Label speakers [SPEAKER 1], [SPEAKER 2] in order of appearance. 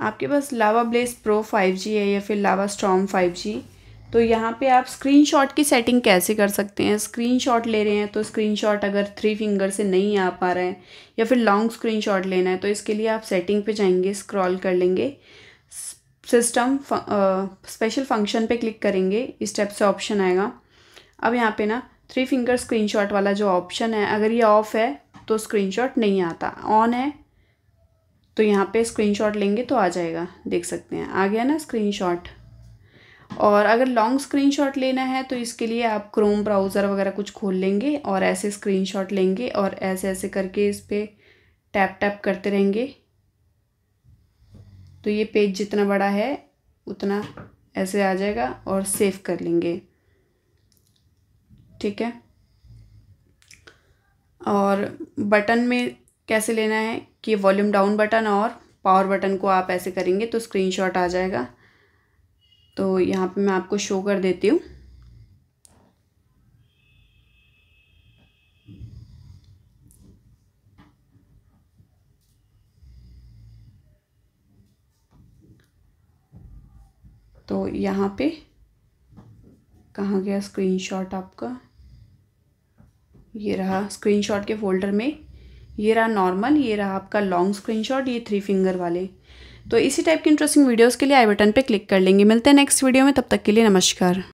[SPEAKER 1] आपके पास लावा bless pro 5G है या फिर लावा स्ट्रॉम 5G तो यहाँ पे आप स्क्रीनशॉट की सेटिंग कैसे कर सकते हैं स्क्रीनशॉट ले रहे हैं तो स्क्रीनशॉट अगर थ्री फिंगर से नहीं आ पा रहा है या फिर लॉन्ग स्क्रीनशॉट लेना है तो इसके लिए आप सेटिंग पे जाएंगे स्क्रॉल कर लेंगे सिस्टम स्पेशल फंक्शन पे क्लिक करेंगे इस टाइप से ऑप्शन आएगा अब यहाँ पर ना थ्री फिंगर स्क्रीन वाला जो ऑप्शन है अगर ये ऑफ़ है तो स्क्रीनशॉट नहीं आता ऑन है तो यहाँ पे स्क्रीनशॉट लेंगे तो आ जाएगा देख सकते हैं आ गया ना स्क्रीनशॉट और अगर लॉन्ग स्क्रीनशॉट लेना है तो इसके लिए आप क्रोम ब्राउज़र वगैरह कुछ खोल लेंगे और ऐसे स्क्रीनशॉट लेंगे और ऐसे ऐसे करके इस पर टैप टैप करते रहेंगे तो ये पेज जितना बड़ा है उतना ऐसे आ जाएगा और सेव कर लेंगे ठीक है और बटन में कैसे लेना है कि वॉल्यूम डाउन बटन और पावर बटन को आप ऐसे करेंगे तो स्क्रीनशॉट आ जाएगा तो यहाँ पे मैं आपको शो कर देती हूँ तो यहाँ पे कहाँ गया स्क्रीनशॉट आपका ये रहा स्क्रीनशॉट के फ़ोल्डर में ये रहा नॉर्मल ये रहा आपका लॉन्ग स्क्रीनशॉट ये थ्री फिंगर वाले तो इसी टाइप की इंटरेस्टिंग वीडियोस के लिए आई बटन पे क्लिक कर लेंगे मिलते हैं नेक्स्ट वीडियो में तब तक के लिए नमस्कार